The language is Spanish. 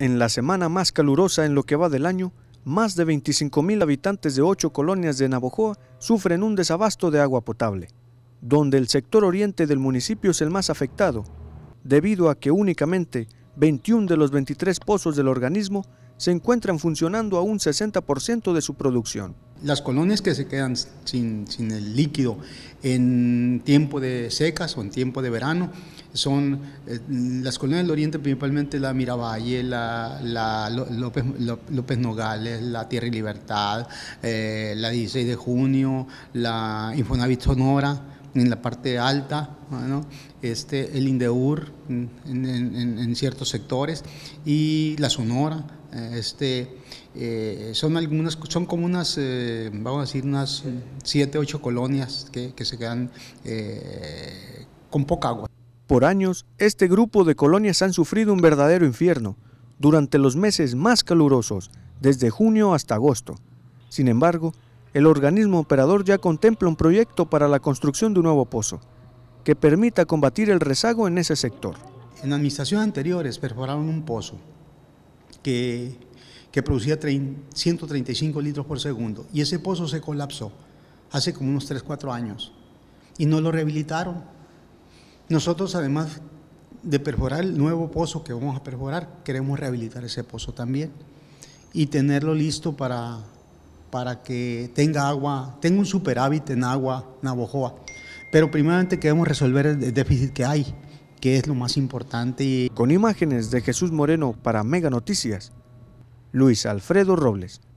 En la semana más calurosa en lo que va del año, más de 25.000 habitantes de ocho colonias de Navojoa sufren un desabasto de agua potable, donde el sector oriente del municipio es el más afectado, debido a que únicamente 21 de los 23 pozos del organismo se encuentran funcionando a un 60% de su producción las colonias que se quedan sin, sin, el líquido en tiempo de secas o en tiempo de verano son eh, las colonias del oriente, principalmente la Miravalle, la, López, Nogales, la Tierra y Libertad, eh, la 16 de junio, la Infonavit Sonora, en la parte alta, este, el Indeur en, ciertos sectores y la Sonora. Eh, este, eh, son algunas, son como unas, eh, vamos a decir, unas siete, ocho colonias que, se quedan con poca agua. Por años, este grupo de colonias han sufrido un verdadero infierno durante los meses más calurosos, desde junio hasta agosto. Sin embargo, el organismo operador ya contempla un proyecto para la construcción de un nuevo pozo que permita combatir el rezago en ese sector. En administraciones anteriores perforaron un pozo que, producía 135 litros por segundo y ese pozo se colapsó hace como unos 3, 4 años y no lo rehabilitaron. Nosotros además de perforar el nuevo pozo que vamos a perforar, queremos rehabilitar ese pozo también y tenerlo listo para para que tenga agua, tenga un superávit en agua Navojoa. Pero primeramente queremos resolver el déficit que hay, que es lo más importante. Con imágenes de Jesús Moreno para Mega Noticias, Luis Alfredo Robles.